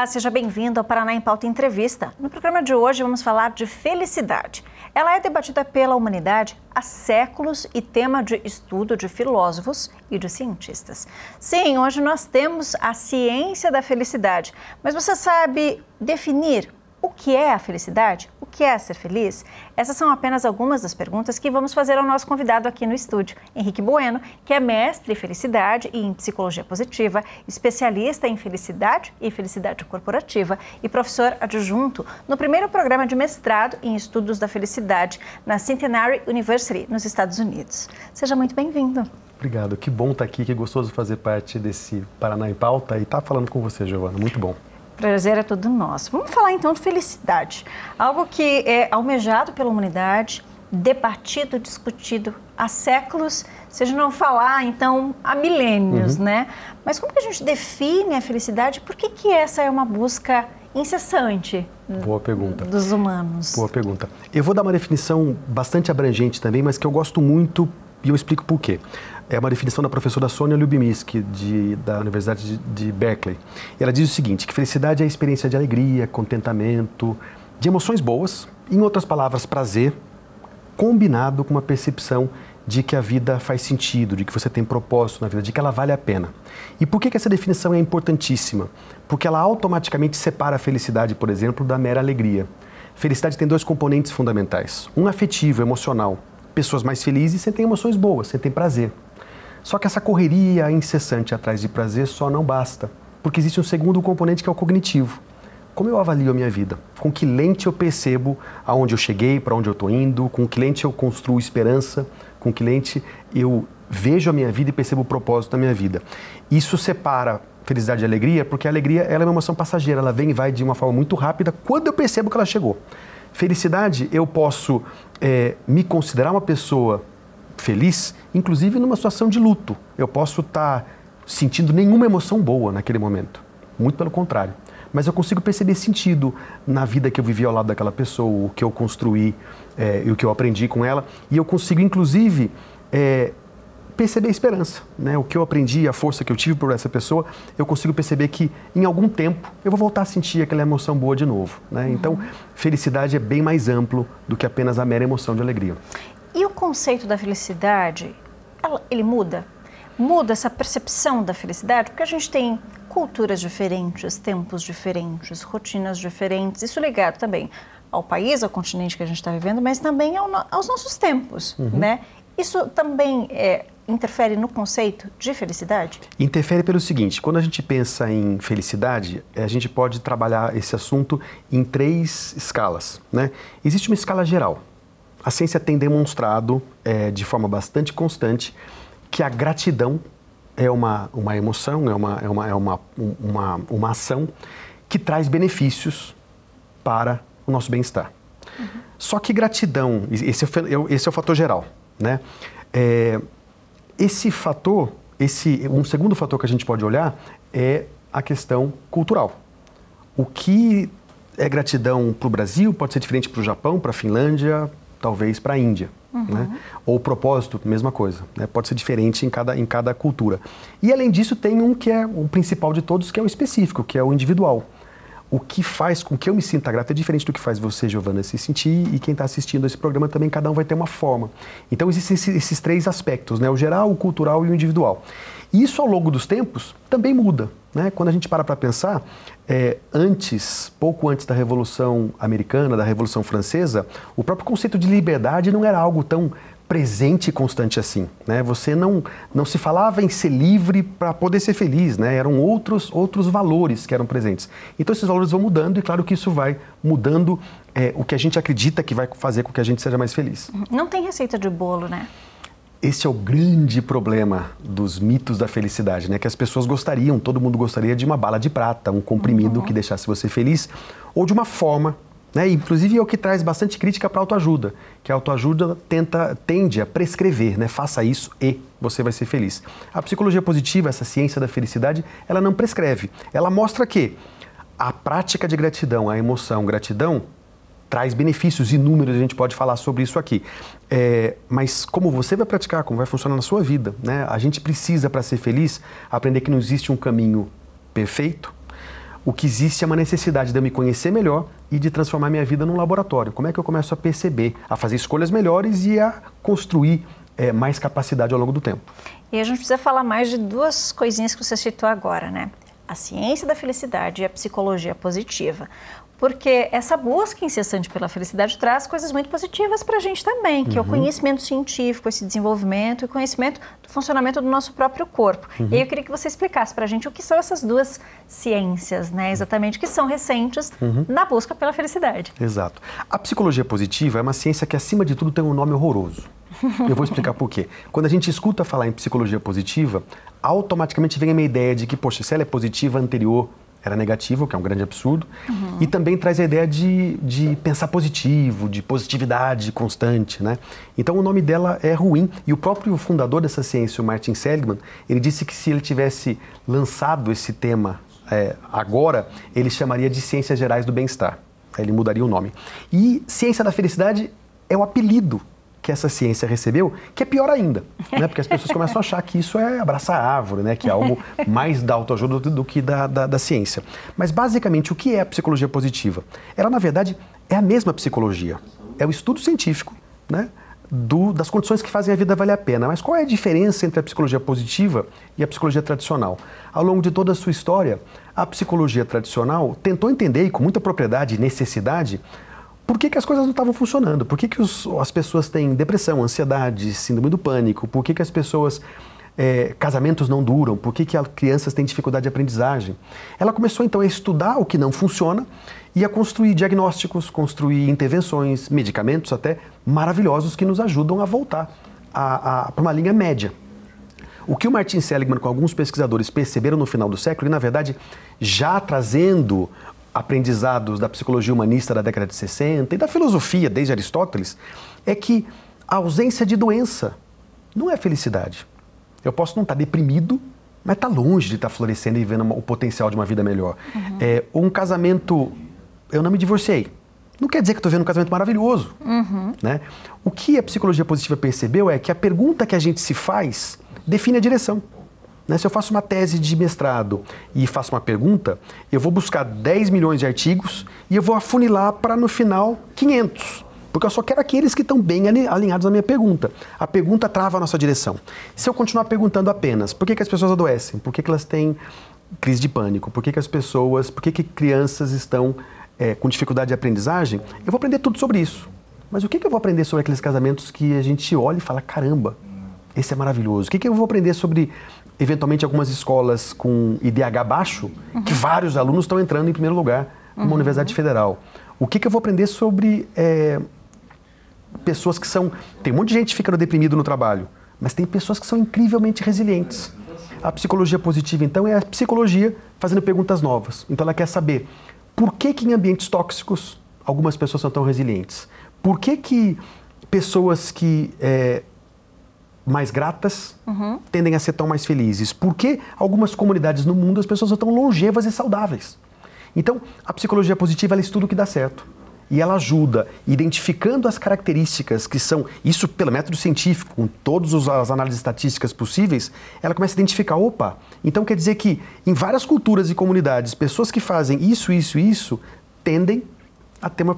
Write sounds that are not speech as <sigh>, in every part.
Olá, seja bem-vindo ao Paraná em Pauta Entrevista. No programa de hoje vamos falar de felicidade. Ela é debatida pela humanidade há séculos e tema de estudo de filósofos e de cientistas. Sim, hoje nós temos a ciência da felicidade, mas você sabe definir o que é a felicidade? que é ser feliz? Essas são apenas algumas das perguntas que vamos fazer ao nosso convidado aqui no estúdio, Henrique Bueno, que é mestre em felicidade e em psicologia positiva, especialista em felicidade e felicidade corporativa e professor adjunto no primeiro programa de mestrado em estudos da felicidade na Centenary University, nos Estados Unidos. Seja muito bem-vindo. Obrigado, que bom estar aqui, que gostoso fazer parte desse Paraná em Pauta e estar tá falando com você, Giovana, muito bom. Prazer é todo nosso. Vamos falar então de felicidade. Algo que é almejado pela humanidade, debatido, discutido há séculos, seja não falar então há milênios, uhum. né? Mas como que a gente define a felicidade? Por que, que essa é uma busca incessante hum, Boa pergunta. dos humanos? Boa pergunta. Eu vou dar uma definição bastante abrangente também, mas que eu gosto muito e eu explico por quê é uma definição da professora Sônia Lubiminski, de, da Universidade de, de Berkeley. E ela diz o seguinte, que felicidade é a experiência de alegria, contentamento, de emoções boas, em outras palavras, prazer, combinado com uma percepção de que a vida faz sentido, de que você tem propósito na vida, de que ela vale a pena. E por que, que essa definição é importantíssima? Porque ela automaticamente separa a felicidade, por exemplo, da mera alegria. Felicidade tem dois componentes fundamentais: um afetivo, emocional. Pessoas mais felizes sentem emoções boas, sentem prazer. Só que essa correria incessante atrás de prazer só não basta, porque existe um segundo componente que é o cognitivo. Como eu avalio a minha vida? Com que lente eu percebo aonde eu cheguei, para onde eu estou indo? Com que lente eu construo esperança? Com que lente eu vejo a minha vida e percebo o propósito da minha vida? Isso separa felicidade e alegria, porque a alegria ela é uma emoção passageira, ela vem e vai de uma forma muito rápida quando eu percebo que ela chegou. Felicidade, eu posso é, me considerar uma pessoa feliz, inclusive numa situação de luto. Eu posso estar tá sentindo nenhuma emoção boa naquele momento. Muito pelo contrário. Mas eu consigo perceber sentido na vida que eu vivi ao lado daquela pessoa, o que eu construí é, e o que eu aprendi com ela. E eu consigo, inclusive, é, perceber a esperança. Né? O que eu aprendi, a força que eu tive por essa pessoa, eu consigo perceber que em algum tempo eu vou voltar a sentir aquela emoção boa de novo. Né? Então, uhum. Então, felicidade é bem mais amplo do que apenas a mera emoção de alegria. E o conceito da felicidade, ela, ele muda? Muda essa percepção da felicidade? Porque a gente tem culturas diferentes, tempos diferentes, rotinas diferentes, isso ligado também ao país, ao continente que a gente está vivendo, mas também ao, aos nossos tempos, uhum. né? Isso também é, interfere no conceito de felicidade? Interfere pelo seguinte: quando a gente pensa em felicidade, a gente pode trabalhar esse assunto em três escalas. Né? Existe uma escala geral, a ciência tem demonstrado é, de forma bastante constante que a gratidão é uma, uma emoção, é, uma, é, uma, é uma, uma, uma ação que traz benefícios para o nosso bem-estar. Uhum. Só que gratidão, esse é, é esse é o fator geral, né? É, esse fator, esse um segundo fator que a gente pode olhar é a questão cultural. O que é gratidão para o Brasil pode ser diferente para o Japão, para a Finlândia, talvez para a Índia. Uhum. Né? Ou o propósito, mesma coisa. Né? Pode ser diferente em cada, em cada cultura. E além disso, tem um que é o principal de todos, que é o específico, que é o individual o que faz com que eu me sinta grato é diferente do que faz você, Giovana, se sentir e quem está assistindo esse programa também, cada um vai ter uma forma. Então, existem esses, três aspectos, né? o geral, o cultural e o individual. E isso, ao longo dos tempos, também muda. Né? Quando a gente para para pensar, é, antes, pouco antes da Revolução Americana, da Revolução Francesa, o próprio conceito de liberdade não era algo tão presente e constante assim, né? Você não não se falava em ser livre para poder ser feliz, né? Eram outros outros valores que eram presentes. Então esses valores vão mudando e claro que isso vai mudando é, o que a gente acredita que vai fazer com que a gente seja mais feliz. Uhum. Não tem receita de bolo, né? Esse é o grande problema dos mitos da felicidade, né? Que as pessoas gostariam, todo mundo gostaria de uma bala de prata, um comprimido uhum. que deixasse você feliz, ou de uma forma né? Inclusive é o que traz bastante crítica para a autoajuda, que a autoajuda tenta, tende a prescrever, né? faça isso e você vai ser feliz. A psicologia positiva, essa ciência da felicidade, ela não prescreve. Ela mostra que a prática de gratidão, a emoção gratidão, traz benefícios inúmeros, a gente pode falar sobre isso aqui. É, mas como você vai praticar, como vai funcionar na sua vida? Né? A gente precisa, para ser feliz, aprender que não existe um caminho perfeito, o que existe é uma necessidade de eu me conhecer melhor e de transformar minha vida num laboratório. Como é que eu começo a perceber, a fazer escolhas melhores e a construir é, mais capacidade ao longo do tempo? E a gente precisa falar mais de duas coisinhas que você citou agora, né? A ciência da felicidade e a psicologia positiva porque essa busca incessante pela felicidade traz coisas muito positivas para a gente também, que uhum. é o uhum. conhecimento científico, esse desenvolvimento e conhecimento do funcionamento do nosso próprio corpo. Uhum. E aí uhum. eu queria que você explicasse para a gente o que são essas duas ciências, né? Uhum. Exatamente, que são recentes uhum. na busca pela felicidade. Exato. A psicologia positiva é uma ciência que, acima de tudo, tem um nome horroroso. Eu vou explicar por quê. Quando a gente escuta falar em psicologia positiva, automaticamente vem a minha ideia de que, poxa, se ela é positiva, anterior era negativo, o que é um grande absurdo, uhum. e também traz a ideia de, de pensar positivo, de positividade constante, né? Então o nome dela é ruim e o próprio fundador dessa ciência, o Martin Seligman, ele disse que se ele tivesse lançado esse tema é, agora, ele chamaria de ciências gerais do bem-estar. Ele mudaria o nome. E ciência da felicidade é o apelido que essa ciência recebeu, que é pior ainda, <laughs> né? Porque as pessoas começam a achar que isso é abraçar árvore, né? Que é algo <laughs> mais da autoajuda do, do que da, da, da, ciência. Mas basicamente, o que é a psicologia positiva? Ela, na verdade, é a mesma psicologia. É o estudo científico, né? Do, das condições que fazem a vida valer a pena. Mas qual é a diferença entre a psicologia positiva e a psicologia tradicional? Ao longo de toda a sua história, a psicologia tradicional tentou entender, e com muita propriedade e necessidade, por que, que as coisas não estavam funcionando, por que, que os, as pessoas têm depressão, ansiedade, síndrome do pânico, por que, que as pessoas. É, casamentos não duram, por que, que as crianças têm dificuldade de aprendizagem. Ela começou então a estudar o que não funciona e a construir diagnósticos, construir intervenções, medicamentos até maravilhosos que nos ajudam a voltar para uma linha média. O que o Martin Seligman com alguns pesquisadores perceberam no final do século, e na verdade já trazendo aprendizados da psicologia humanista da década de 60 e da filosofia desde Aristóteles é que a ausência de doença não é felicidade. Eu posso não estar tá deprimido, mas está longe de estar tá florescendo e vendo o potencial de uma vida melhor. Uhum. É, um casamento. Eu não me divorciei. Não quer dizer que estou vendo um casamento maravilhoso. Uhum. Né? O que a psicologia positiva percebeu é que a pergunta que a gente se faz define a direção. Né? Se eu faço uma tese de mestrado e faço uma pergunta, eu vou buscar 10 milhões de artigos e eu vou afunilar para no final 500 porque eu só quero aqueles que estão bem alinhados à minha pergunta. A pergunta trava a nossa direção. Se eu continuar perguntando apenas por que, que as pessoas adoecem, por que, que elas têm crise de pânico, por que, que as pessoas, por que, que crianças estão é, com dificuldade de aprendizagem, eu vou aprender tudo sobre isso. Mas o que, que eu vou aprender sobre aqueles casamentos que a gente olha e fala, caramba, esse é maravilhoso? O que, que eu vou aprender sobre eventualmente algumas escolas com IDH baixo, uhum. que vários alunos estão entrando em primeiro lugar numa uhum. universidade federal. O que, que, eu vou aprender sobre é, pessoas que são. Tem um monte de gente ficando deprimido no trabalho, mas tem pessoas que são incrivelmente resilientes. A psicologia positiva, então, é a psicologia fazendo perguntas novas. Então, ela quer saber por que, que em ambientes tóxicos algumas pessoas são tão resilientes? Por que, que pessoas que é, mais gratas uhum. tendem a ser tão mais felizes. Porque algumas comunidades no mundo as pessoas são tão longevas e saudáveis. Então, a psicologia positiva ela estuda o que dá certo. E ela ajuda, identificando as características que são, isso pelo método científico, com todas as análises estatísticas possíveis, ela começa a identificar: opa, então quer dizer que em várias culturas e comunidades, pessoas que fazem isso, isso e isso tendem a ter uma,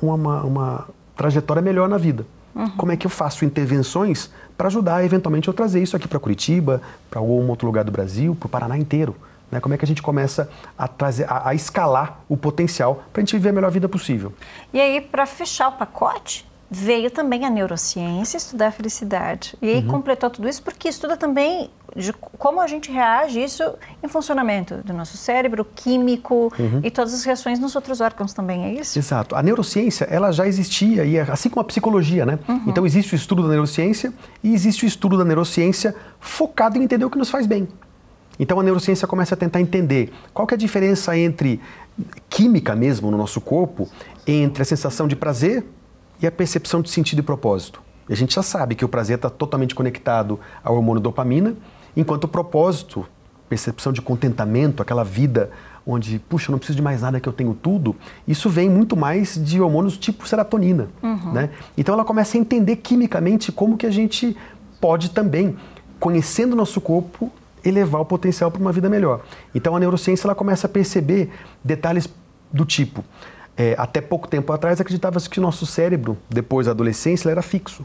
uma, uma, uma trajetória melhor na vida. Uhum. Como é que eu faço intervenções para ajudar eventualmente eu trazer isso aqui para Curitiba, para algum outro lugar do Brasil, para o Paraná inteiro. Né? Como é que a gente começa a, trazer, a, a escalar o potencial para a gente viver a melhor vida possível. E aí, para fechar o pacote, veio também a neurociência estudar a felicidade. E aí uhum. completou tudo isso porque estuda também de como a gente reage isso em funcionamento do nosso cérebro, químico uhum. e todas as reações nos outros órgãos também, é isso? Exato. A neurociência, ela já existia, e é assim como a psicologia, né? Uhum. Então existe o estudo da neurociência e existe o estudo da neurociência focado em entender o que nos faz bem. Então a neurociência começa a tentar entender qual que é a diferença entre química mesmo no nosso corpo, entre a sensação de prazer e a percepção de sentido e propósito. E a gente já sabe que o prazer está totalmente conectado ao hormônio dopamina Enquanto o propósito, percepção de contentamento, aquela vida onde, puxa, eu não preciso de mais nada que eu tenho tudo, isso vem muito mais de hormônios tipo serotonina. Uhum. Né? Então ela começa a entender quimicamente como que a gente pode também, conhecendo o nosso corpo, elevar o potencial para uma vida melhor. Então a neurociência ela começa a perceber detalhes do tipo. É, até pouco tempo atrás acreditava-se que o nosso cérebro, depois da adolescência, era fixo.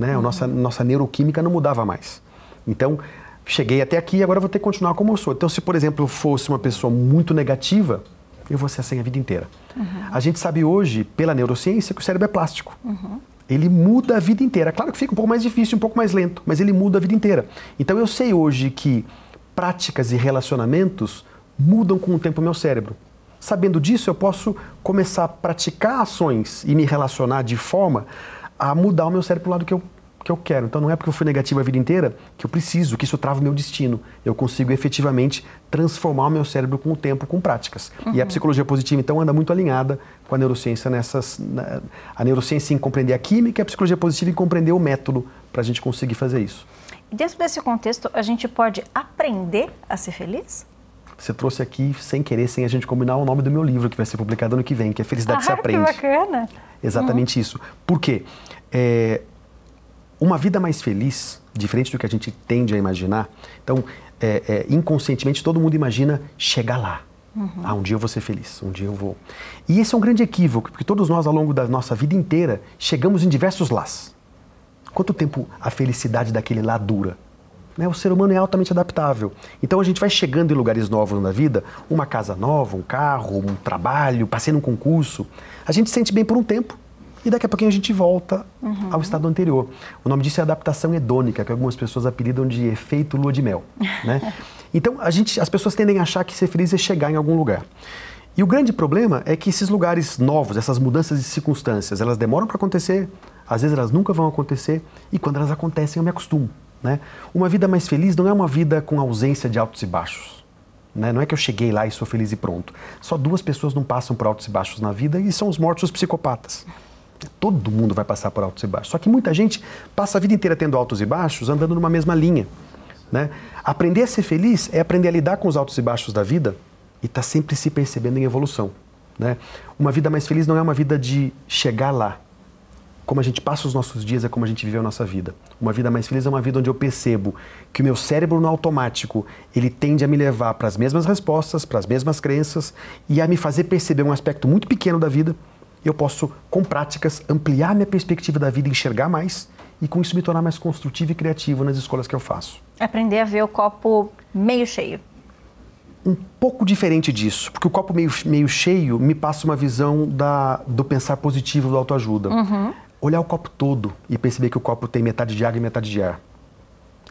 Né? Uhum. A nossa, nossa neuroquímica não mudava mais. Então, cheguei até aqui e agora vou ter que continuar como eu sou. Então, se, por exemplo, eu fosse uma pessoa muito negativa, eu vou ser assim a vida inteira. Uhum. A gente sabe hoje, pela neurociência, que o cérebro é plástico. Uhum. Ele muda a vida inteira. Claro que fica um pouco mais difícil, um pouco mais lento, mas ele muda a vida inteira. Então, eu sei hoje que práticas e relacionamentos mudam com o tempo o meu cérebro. Sabendo disso, eu posso começar a praticar ações e me relacionar de forma a mudar o meu cérebro para o lado que eu que eu quero. Então não é porque eu fui negativo a vida inteira que eu preciso, que isso trava o meu destino. Eu consigo efetivamente transformar o meu cérebro com o tempo, com práticas. Uhum. E a uhum. psicologia positiva, então, anda muito alinhada com a neurociência nessas. Na, a neurociência em compreender a química e a psicologia positiva em compreender o método para a gente conseguir fazer isso. E dentro desse contexto, a gente pode aprender a ser feliz? Você trouxe aqui, sem querer, sem a gente combinar, o nome do meu livro que vai ser publicado ano que vem, que é Felicidade ah, se Aprende. Que bacana! Exatamente uhum. isso. Por quê? É, uma vida mais feliz, diferente do que a gente tende a imaginar. Então, é, é, inconscientemente, todo mundo imagina chegar lá. Uhum. Ah, um dia eu vou ser feliz, um dia eu vou. E esse é um grande equívoco, porque todos nós, ao longo da nossa vida inteira, chegamos em diversos lás. Quanto tempo a felicidade daquele lá dura? Né? O ser humano é altamente adaptável. Então a gente vai chegando em lugares novos na vida, uma casa nova, um carro, um trabalho, passei num concurso. A gente se sente bem por um tempo, e daqui a pouquinho a gente volta uhum. ao estado anterior. O nome disso é adaptação hedônica, que algumas pessoas apelidam de efeito lua de mel. <laughs> Né? então, a gente, as pessoas tendem a achar que ser feliz é chegar em algum lugar. E o grande problema é que esses lugares novos, essas mudanças de circunstâncias, elas demoram para acontecer, às vezes elas nunca vão acontecer, e quando elas acontecem eu me acostumo. Né? Uma vida mais feliz não é uma vida com ausência de altos e baixos. Né? Não é que eu cheguei lá e sou feliz e pronto. Só duas pessoas não passam por altos e baixos na vida e são os mortos os psicopatas. Todo mundo vai passar por altos e baixos. Só que muita gente passa a vida inteira tendo altos e baixos, andando numa mesma linha. Né? Aprender a ser feliz é aprender a lidar com os altos e baixos da vida e estar tá sempre se percebendo em evolução. Né? Uma vida mais feliz não é uma vida de chegar lá. Como a gente passa os nossos dias é como a gente vive a nossa vida. Uma vida mais feliz é uma vida onde eu percebo que o meu cérebro no automático ele tende a me levar para as mesmas respostas, para as mesmas crenças e a me fazer perceber um aspecto muito pequeno da vida eu posso, com práticas, ampliar minha perspectiva da vida, enxergar mais e com isso me tornar mais construtivo e criativo nas escolas que eu faço. Aprender a ver o copo meio cheio. Um pouco diferente disso, porque o copo meio, meio cheio me passa uma visão da, do pensar positivo, da autoajuda. Uhum. Olhar o copo todo e perceber que o copo tem metade de água e metade de ar.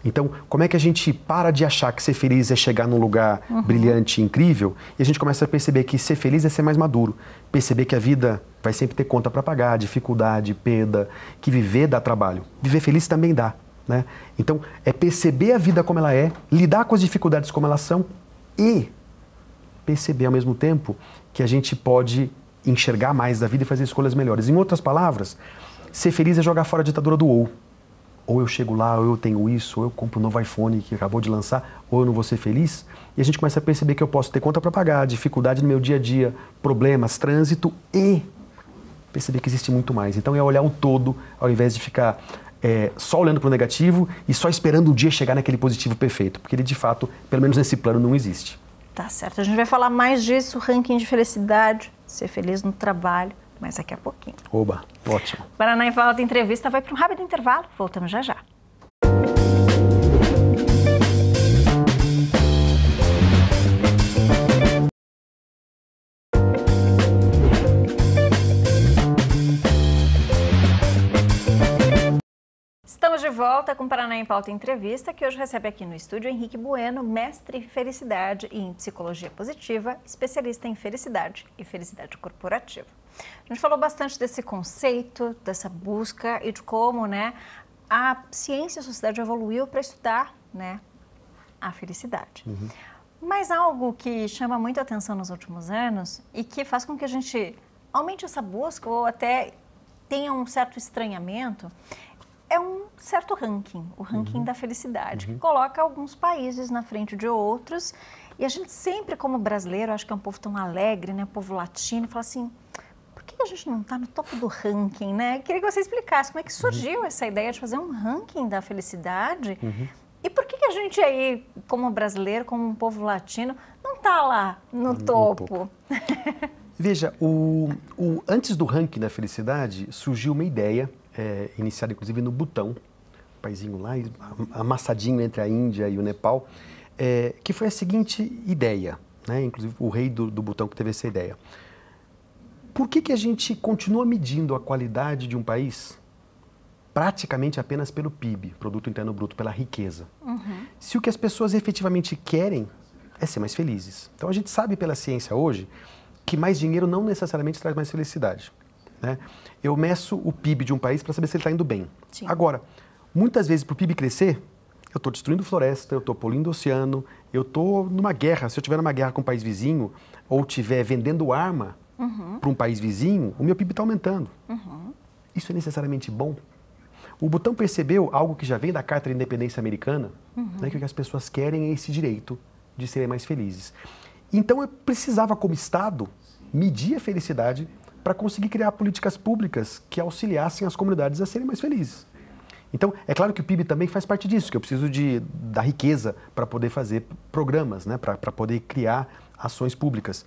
Então, como é que a gente para de achar que ser feliz é chegar num lugar uhum. brilhante, incrível, e a gente começa a perceber que ser feliz é ser mais maduro, perceber que a vida vai sempre ter conta para pagar, dificuldade, perda, que viver dá trabalho. Viver feliz também dá. Né? Então, é perceber a vida como ela é, lidar com as dificuldades como elas são e perceber ao mesmo tempo que a gente pode enxergar mais da vida e fazer escolhas melhores. Em outras palavras, ser feliz é jogar fora a ditadura do ou ou eu chego lá, ou eu tenho isso, ou eu compro um novo iPhone que acabou de lançar, ou eu não vou ser feliz. E a gente começa a perceber que eu posso ter conta para pagar, dificuldade no meu dia a dia, problemas, trânsito e perceber que existe muito mais. Então é olhar o todo ao invés de ficar é, só olhando para o negativo e só esperando o dia chegar naquele positivo perfeito, porque ele de fato, pelo menos nesse plano, não existe. Tá certo. A gente vai falar mais disso, ranking de felicidade, ser feliz no trabalho mas daqui a pouquinho. Oba, ótimo. Paraná em Volta Entrevista vai para um rápido intervalo. Voltamos já já. Estamos de volta com Paraná em Pauta Entrevista, que hoje recebe aqui no estúdio Henrique Bueno, mestre em felicidade e em psicologia positiva, especialista em felicidade e felicidade corporativa. A gente falou bastante desse conceito, dessa busca e de como, né, a ciência e a sociedade evoluiu para estudar, né, a felicidade. Uhum. Mas algo que chama muito atenção nos últimos anos e que faz com que a gente aumente essa busca ou até tenha um certo estranhamento é um certo ranking, o ranking uhum. da felicidade, uhum. que coloca alguns países na frente de outros. E a gente sempre, como brasileiro, acho que é um povo tão alegre, né? Povo latino, fala assim: a gente não está no topo do ranking, né? Queria que você explicasse como é que surgiu uhum. essa ideia de fazer um ranking da felicidade uhum. e por que, que a gente aí, como brasileiro, como um povo latino, não está lá no um topo? <laughs> Veja, o, o, antes do ranking da felicidade surgiu uma ideia, é, iniciada inclusive no Butão, um paizinho lá, amassadinho entre a Índia e o Nepal, é, que foi a seguinte ideia, né? inclusive o rei do, do Butão que teve essa ideia. Por que, que a gente continua medindo a qualidade de um país praticamente apenas pelo PIB, Produto Interno Bruto, pela riqueza? Uhum. Se o que as pessoas efetivamente querem é ser mais felizes. Então a gente sabe pela ciência hoje que mais dinheiro não necessariamente traz mais felicidade. Né? Eu meço o PIB de um país para saber se ele está indo bem. Sim. Agora, muitas vezes para o PIB crescer, eu estou destruindo floresta, eu estou poluindo o oceano, eu estou numa guerra. Se eu estiver numa guerra com um país vizinho ou estiver vendendo arma, uhum. para um país vizinho, o meu PIB está aumentando. Uhum. Isso é necessariamente bom? O Butão percebeu algo que já vem da Carta da Independência Americana, uhum. né, que o que as pessoas querem é esse direito de serem mais felizes. Então eu precisava, como Estado, medir a felicidade para conseguir criar políticas públicas que auxiliassem as comunidades a serem mais felizes. Então, é claro que o PIB também faz parte disso, que eu preciso de, da riqueza para poder fazer programas, né, para poder criar ações públicas.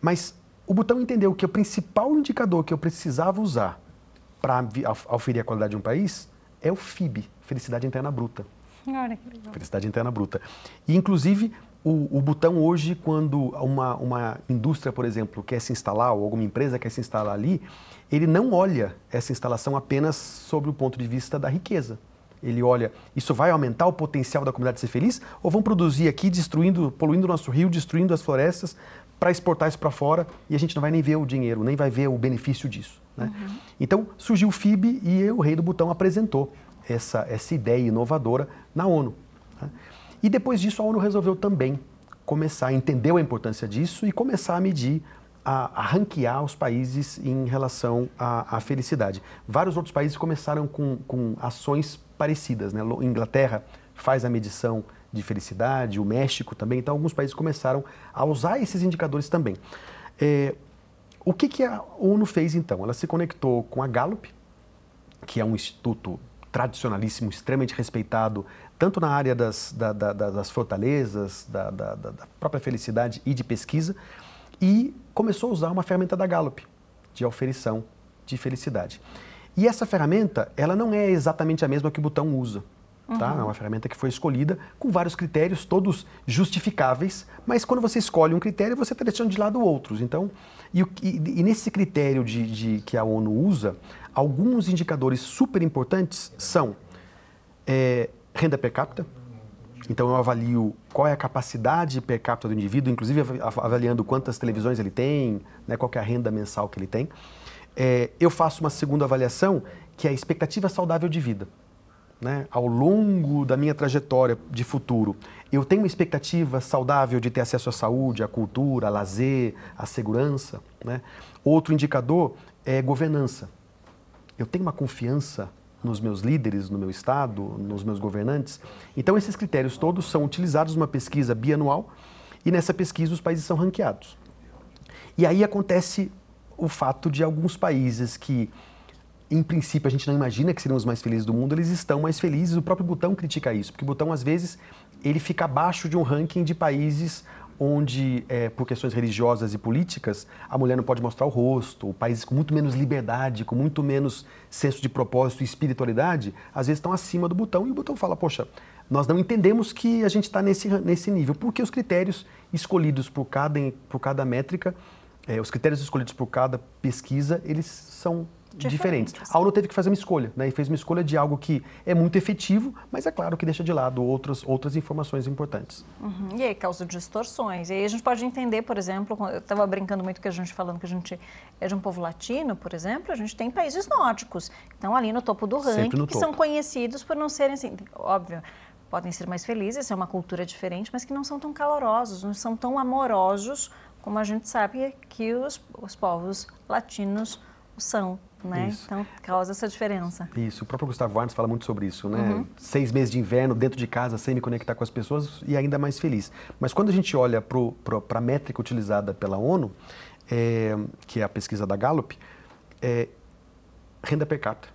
Mas o Butão entendeu que é o principal indicador que eu precisava usar para auferir a qualidade de um país é o FIB, Felicidade Interna Bruta. Olha que legal. Felicidade Interna Bruta. E, inclusive, o, o Butão hoje, quando uma, uma indústria, por exemplo, quer se instalar ou alguma empresa quer se instalar ali, ele não olha essa instalação apenas sobre o ponto de vista da riqueza. Ele olha, isso vai aumentar o potencial da comunidade de ser feliz ou vão produzir aqui, destruindo, poluindo o nosso rio, destruindo as florestas, para exportar isso para fora e a gente não vai nem ver o dinheiro, nem vai ver o benefício disso. Né? Uhum. Então surgiu o FIB e o Rei do Botão apresentou essa, essa ideia inovadora na ONU. Né? E depois disso a ONU resolveu também começar, entendeu a importância disso e começar a medir, a, a ranquear os países em relação à, à felicidade. Vários outros países começaram com, com ações parecidas. Né? Inglaterra faz a medição de felicidade, o México também. Então, alguns países começaram a usar esses indicadores também. É, o que, que a ONU fez então? Ela se conectou com a Gallup, que é um instituto tradicionalíssimo, extremamente respeitado, tanto na área das, da, da, das fortalezas, da, da, própria felicidade e de pesquisa, e começou a usar uma ferramenta da Gallup, de oferição de felicidade. E essa ferramenta, ela não é exatamente a mesma que o Butão usa. Tá? Uhum. Tá? É uma ferramenta que foi escolhida com vários critérios, todos justificáveis, mas quando você escolhe um critério, você está deixando de lado outros. Então, e, e, e nesse critério de, de, que a ONU usa, alguns indicadores super importantes são é, renda per capita, então eu avalio qual é a capacidade per capita do indivíduo, inclusive avaliando quantas televisões ele tem, né, qual é a renda mensal que ele tem. É, eu faço uma segunda avaliação, que é a expectativa saudável de vida né, ao longo da minha trajetória de futuro, eu tenho uma expectativa saudável de ter acesso à saúde, à cultura, à lazer, à segurança. Né? Outro indicador é governança. Eu tenho uma confiança nos meus líderes, no meu Estado, nos meus governantes. Então, esses critérios todos são utilizados numa pesquisa bianual e nessa pesquisa os países são ranqueados. E aí acontece o fato de alguns países que em princípio a gente não imagina que seriam os mais felizes do mundo, eles estão mais felizes. O próprio Butão critica isso, porque o Butão, às vezes, ele fica abaixo de um ranking de países onde, é, por questões religiosas e políticas, a mulher não pode mostrar o rosto, países com muito menos liberdade, com muito menos senso de propósito e espiritualidade, às vezes estão acima do Butão. e o Butão fala, poxa, nós não entendemos que a gente está nesse, nesse nível, porque os critérios escolhidos por cada, por cada métrica, é, os critérios escolhidos por cada pesquisa, eles são diferentes. diferentes. A ONU teve que fazer uma escolha, né? E fez uma escolha de algo que é muito efetivo, mas é claro que deixa de lado outras, outras informações importantes. Uhum. E aí causa distorções. E aí a gente pode entender, por exemplo, eu estava brincando muito que a gente falando que a gente é de um povo latino, por exemplo, a gente tem países nórdicos, então ali no topo do ranking, que são conhecidos por não serem assim, óbvio, podem ser mais felizes, é uma cultura diferente, mas que não são tão calorosos, não são tão amorosos como a gente sabe que os, os povos latinos são né? Isso. Então causa essa diferença. Isso, o próprio Gustavo Arnes fala muito sobre isso, né? Uhum. Seis meses de inverno dentro de casa, sem me conectar com as pessoas e ainda mais feliz. Mas quando a gente olha para a métrica utilizada pela ONU, é, que é a pesquisa da Gallup, é renda per capita.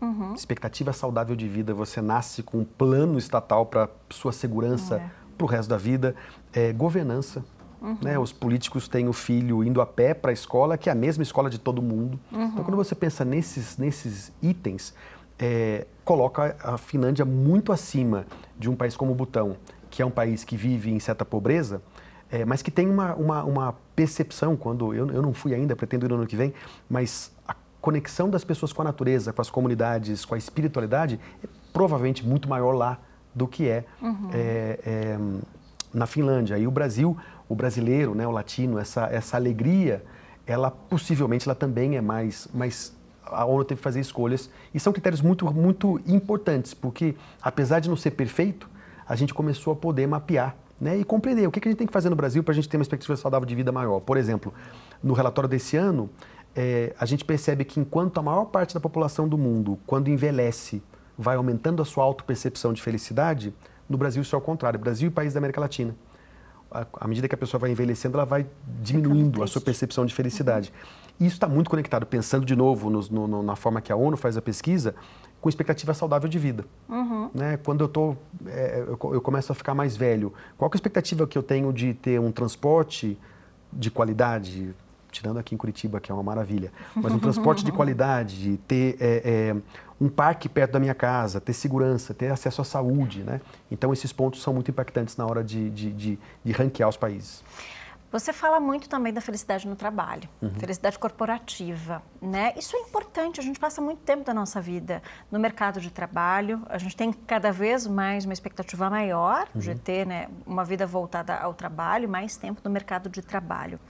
Uhum. Expectativa saudável de vida, você nasce com um plano estatal para sua segurança é. para o resto da vida, é, governança, Uhum. Né? Os políticos têm o filho indo a pé para a escola, que é a mesma escola de todo mundo. Uhum. Então, quando você pensa nesses, nesses itens, é, coloca a Finlândia muito acima de um país como o Butão, que é um país que vive em certa pobreza, é, mas que tem uma, uma, uma percepção, quando eu, eu não fui ainda, pretendo ir no ano que vem, mas a conexão das pessoas com a natureza, com as comunidades, com a espiritualidade, é provavelmente muito maior lá do que é, uhum. é, é na Finlândia. E o Brasil, o brasileiro, né, o latino, essa, essa alegria, ela possivelmente ela também é mais, mais a ONU teve que fazer escolhas e são critérios muito muito importantes porque apesar de não ser perfeito a gente começou a poder mapear né, e compreender o que a gente tem que fazer no Brasil para a gente ter uma expectativa saudável de vida maior. Por exemplo, no relatório desse ano, é, a gente percebe que enquanto a maior parte da população do mundo, quando envelhece, vai aumentando a sua auto percepção de felicidade, no Brasil, isso é o contrário. Brasil e países da América Latina. À medida que a pessoa vai envelhecendo, ela vai diminuindo a sua percepção de felicidade. E isso está muito conectado, pensando de novo no, no, na forma que a ONU faz a pesquisa, com expectativa saudável de vida. Uhum. Né? Quando eu, tô, é, eu, começo a ficar mais velho, qual é a expectativa que eu tenho de ter um transporte de qualidade, tirando aqui em Curitiba, que é uma maravilha, mas um transporte de qualidade, ter é, é, um parque perto da minha casa, ter segurança, ter acesso à saúde. Né? Então, esses pontos são muito impactantes na hora de, de, de, de ranquear os países. Você fala muito também da felicidade no trabalho, uhum. felicidade corporativa, né? Isso é importante, a gente passa muito tempo da nossa vida no mercado de trabalho, a gente tem cada vez mais uma expectativa maior uhum. de ter né, uma vida voltada ao trabalho, mais tempo no mercado de trabalho.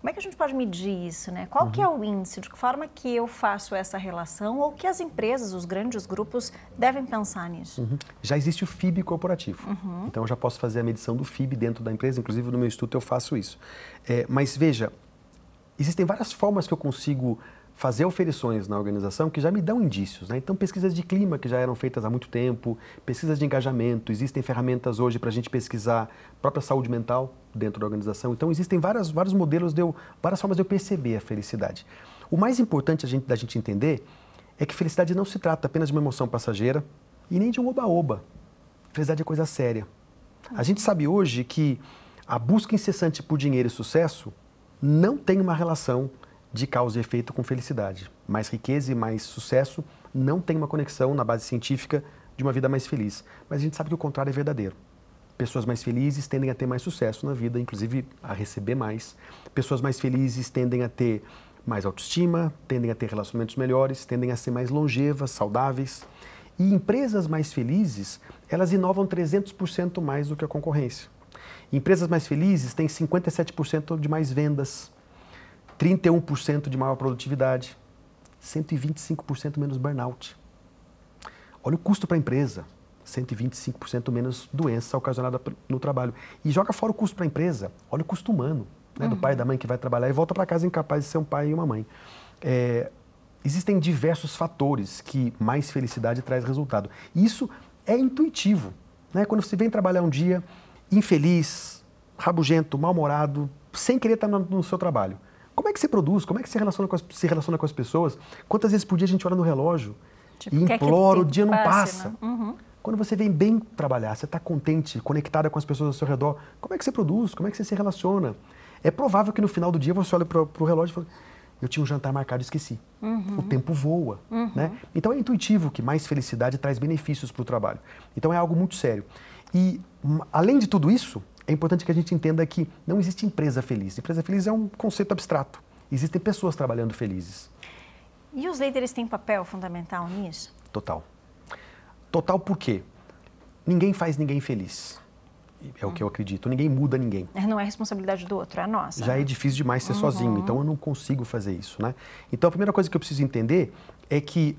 Como é que a gente pode medir isso, né? Qual uhum. que é uhum. o índice? De que forma que eu faço essa relação ou que as empresas, os grandes grupos devem pensar nisso? Uhum. Já existe o FIB corporativo. Uhum. Então, eu já posso fazer a medição do FIB dentro da empresa. Inclusive, no meu instituto eu faço isso. É, mas veja, existem várias formas que eu consigo fazer oferições na organização que já me dão indícios. Né? Então, pesquisas de clima que já eram feitas há muito tempo, pesquisas de engajamento, existem ferramentas hoje para a gente pesquisar própria saúde mental dentro da organização. Então, existem várias, vários modelos, de eu, várias formas de eu perceber a felicidade. O mais importante a gente, da gente entender é que felicidade não se trata apenas de uma emoção passageira e nem de um oba-oba. Felicidade é coisa séria. A gente sabe hoje que a busca incessante por dinheiro e sucesso não tem uma relação de causa e efeito com felicidade. Mais riqueza e mais sucesso não tem uma conexão na base científica de uma vida mais feliz. Mas a gente sabe que o contrário é verdadeiro. Pessoas mais felizes tendem a ter mais sucesso na vida, inclusive a receber mais. Pessoas mais felizes tendem a ter mais autoestima, tendem a ter relacionamentos melhores, tendem a ser mais longevas, saudáveis. E empresas mais felizes, elas inovam 300% mais do que a concorrência. Empresas mais felizes têm 57% de mais vendas, 31% de maior produtividade, 125% menos burnout. Olha o custo para a empresa, 125% menos doença ocasionada no trabalho. E joga fora o custo para a empresa, olha o custo humano, né, uhum. do pai e da uhum. mãe que vai trabalhar e volta para casa incapaz de ser um pai e uma mãe. É, existem diversos fatores que mais felicidade traz resultado. Isso é intuitivo. Né? Quando você vem trabalhar um dia infeliz, rabugento, mal-humorado, sem querer estar tá no seu trabalho, como é que você produz? Como é que você relaciona com as, se relaciona com as pessoas? Quantas vezes por dia a gente olha no relógio tipo, e é implora, o dia não passa? Né? Uhum. Quando você vem bem trabalhar, você está contente, conectada com as pessoas ao seu redor, como é que você produz? Como é que você se relaciona? É provável que no final do dia você olhe para o relógio e fale, eu tinha um jantar marcado e esqueci. Uhum. O tempo voa. Uhum. Né? Então é intuitivo que mais felicidade traz benefícios para o trabalho. Então é algo muito sério. E, além de tudo isso, é importante que a gente entenda que não existe empresa feliz. Empresa feliz é um conceito abstrato. Existem pessoas trabalhando felizes. E os líderes têm papel fundamental nisso? Total. Total por quê? Ninguém faz ninguém feliz. É o que eu uhum. acredito. Ninguém muda ninguém. É, não é responsabilidade do outro, é nossa. Já né? é difícil demais ser uhum. sozinho, então eu não consigo fazer isso, né? Então a primeira coisa que eu preciso entender é que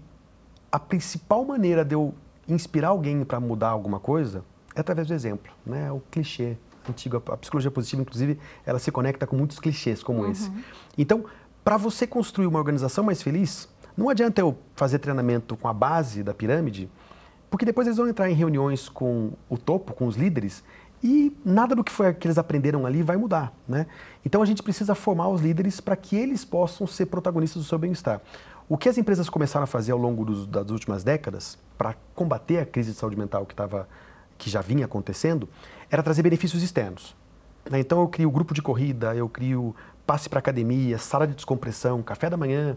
a principal maneira de eu inspirar alguém para mudar alguma coisa é através do exemplo, né? O clichê, contigo. A psicologia positiva, inclusive, ela se conecta com muitos clichês como uhum. esse. Então, para você construir uma organização mais feliz, não adianta eu fazer treinamento com a base da pirâmide, porque depois eles vão entrar em reuniões com o topo, com os líderes, e nada do que foi que eles aprenderam ali vai mudar, né? Então a gente precisa formar os líderes para que eles possam ser protagonistas do seu bem-estar. O que as empresas começaram a fazer ao longo dos, das últimas décadas para combater a crise de saúde mental que estava que já vinha acontecendo, era trazer benefícios externos. Né? Então eu crio grupo de corrida, eu crio passe para academia, sala de descompressão, café da manhã.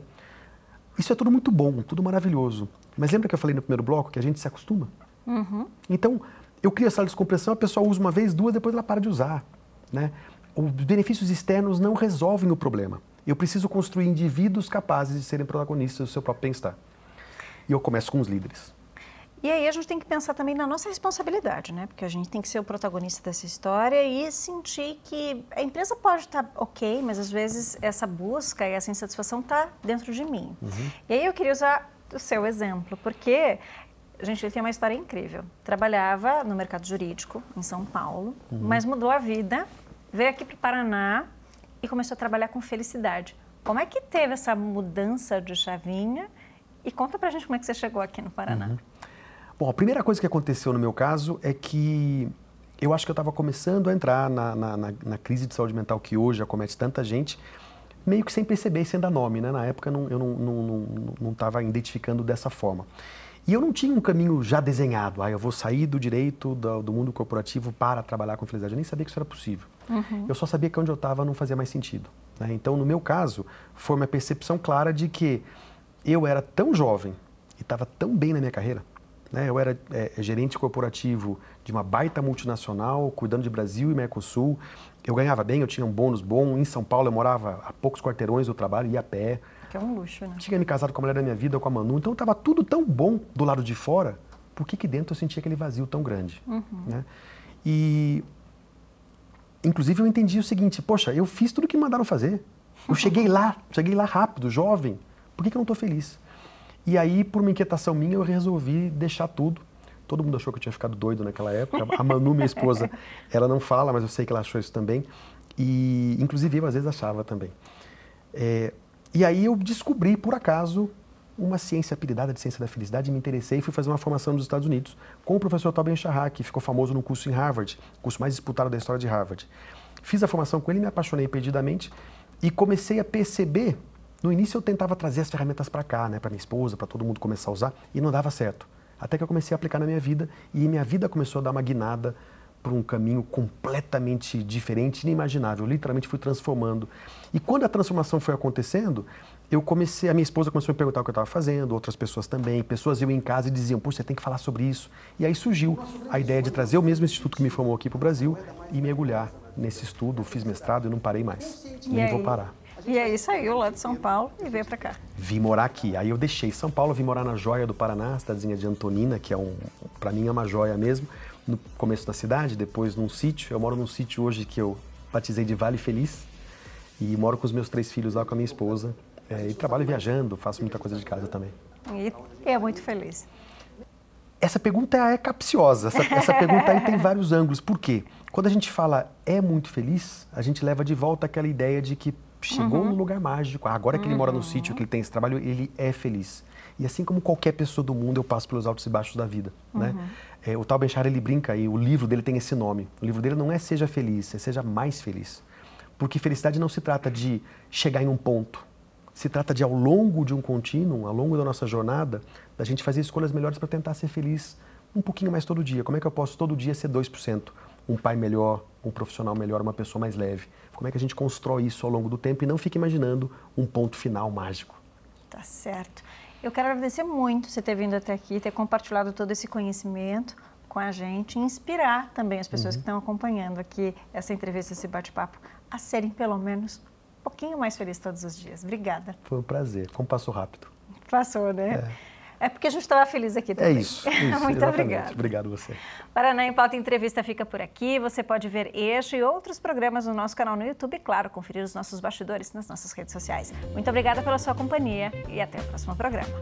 Isso é tudo muito bom, tudo maravilhoso. Mas lembra que eu falei no primeiro bloco que a gente se acostuma? Uhum. Então, eu crio a sala de descompressão, a pessoa usa uma vez, duas, depois ela para de usar. Né? Os benefícios externos não resolvem o problema. Eu preciso construir indivíduos capazes de serem protagonistas do seu próprio bem-estar. E eu começo com os líderes. E aí a gente tem que pensar também na nossa responsabilidade, né? Porque a gente tem que ser o protagonista dessa história e sentir que a empresa pode estar tá ok, mas às vezes essa busca e essa insatisfação está dentro de mim. Uhum. E aí eu queria usar o seu exemplo, porque a gente, tem uma história incrível. Trabalhava no mercado jurídico em São Paulo, uhum. mas mudou a vida, veio aqui para o Paraná e começou a trabalhar com felicidade. Como é que teve essa mudança de chavinha? E conta para a gente como é que você chegou aqui no Paraná. Uhum. Bom, a primeira coisa que aconteceu no meu caso é que eu acho que eu estava começando a entrar na, na, na, na, crise de saúde mental que hoje acomete tanta gente, meio que sem perceber, sem dar nome, né? Na época não, eu não estava não, não, identificando dessa forma. E eu não tinha um caminho já desenhado. Ah, eu vou sair do direito, do, do mundo corporativo para trabalhar com felicidade. Eu nem sabia que isso era possível. Uhum. Eu só sabia que onde eu estava não fazia mais sentido. Né? Então, no meu caso, foi uma percepção clara de que eu era tão jovem e estava tão bem na minha carreira né? Eu era é, é, gerente corporativo de uma baita multinacional, cuidando de Brasil e Mercosul. Eu ganhava bem, eu tinha um bônus bom. Em São Paulo eu morava a poucos quarteirões do trabalho, ia a pé. Que é um luxo, né? Tinha me casado com a mulher da minha vida, com a Manu. Então estava tudo tão bom do lado de fora. Por que, que dentro eu sentia aquele vazio tão grande? Uhum. Né? E inclusive eu entendi o seguinte: poxa, eu fiz tudo o que me mandaram fazer. Eu <laughs> cheguei lá, cheguei lá rápido, jovem. Por que, que eu não estou feliz? E aí, por uma inquietação minha, eu resolvi deixar tudo. Todo mundo achou que eu tinha ficado doido naquela época. A Manu, minha esposa, <laughs> ela não fala, mas eu sei que ela achou isso também. E, inclusive, eu às vezes achava também. É, e aí eu descobri, por acaso, uma ciência apelidada de ciência da felicidade, me interessei e fui fazer uma formação nos Estados Unidos com o professor Tobin Shahar, que ficou famoso no curso em Harvard, o curso mais disputado da história de Harvard. Fiz a formação com ele, me apaixonei perdidamente e comecei a perceber no início eu tentava trazer as ferramentas para cá, né, para minha esposa, para todo mundo começar a usar, e não dava certo. Até que eu comecei a aplicar na minha vida e minha vida começou a dar uma guinada para um caminho completamente diferente, inimaginável. Eu literalmente fui transformando. E quando a transformação foi acontecendo, eu comecei, a minha esposa começou a me perguntar o que eu estava fazendo, outras pessoas também, pessoas iam em casa e diziam, pô, você tem que falar sobre isso. E aí surgiu a ideia de trazer o mesmo instituto que me formou aqui para o Brasil e mergulhar nesse estudo, fiz mestrado e não parei mais. E nem vou parar. E é aí saiu lá de São Paulo e veio para cá. Vim morar aqui. Aí eu deixei São Paulo, vim morar na Joia do Paraná, cidadezinha de Antonina, que é um, para mim é uma joia mesmo. No começo da cidade, depois num sítio. Eu moro num sítio hoje que eu batizei de Vale Feliz. E moro com os meus três filhos lá com a minha esposa. É, e trabalho viajando, faço muita coisa de casa também. E é muito feliz. Essa pergunta é capciosa. Essa, essa pergunta aí tem vários ângulos. Por quê? Quando a gente fala é muito feliz, a gente leva de volta aquela ideia de que chegou uhum. no lugar mágico. Agora que ele mora no uhum. sítio, que ele tem esse trabalho, ele é feliz. E assim como qualquer pessoa do mundo, eu passo pelos altos e baixos da vida, né? Uhum. É, o Tal Bechara, ele brinca aí, o livro dele tem esse nome. O livro dele não é Seja Feliz, é Seja Mais Feliz. Porque felicidade não se trata de chegar em um ponto. Se trata de, ao longo de um contínuo, ao longo da nossa jornada, da gente fazer escolhas melhores para tentar ser feliz um pouquinho mais todo dia. Como é que eu posso todo dia ser 2%? Um pai melhor, um profissional melhor, uma pessoa mais leve. Como é que a gente constrói isso ao longo do tempo e não fica imaginando um ponto final mágico? Tá certo. Eu quero agradecer muito você ter vindo até aqui, ter compartilhado todo esse conhecimento com a gente, inspirar também as pessoas uhum. que estão acompanhando aqui essa entrevista, esse bate-papo, a serem pelo menos um pouquinho mais felizes todos os dias. Obrigada. Foi um prazer. Como passou rápido. Passou, né? É. É porque a gente estava feliz aqui também. É isso. <laughs> isso Muito exatamente. obrigada. Obrigado você. Paraná em Pauta Entrevista fica por aqui. Você pode ver este e outros programas no nosso canal no YouTube e, claro, conferir os nossos bastidores nas nossas redes sociais. Muito obrigada pela sua companhia e até o próximo programa.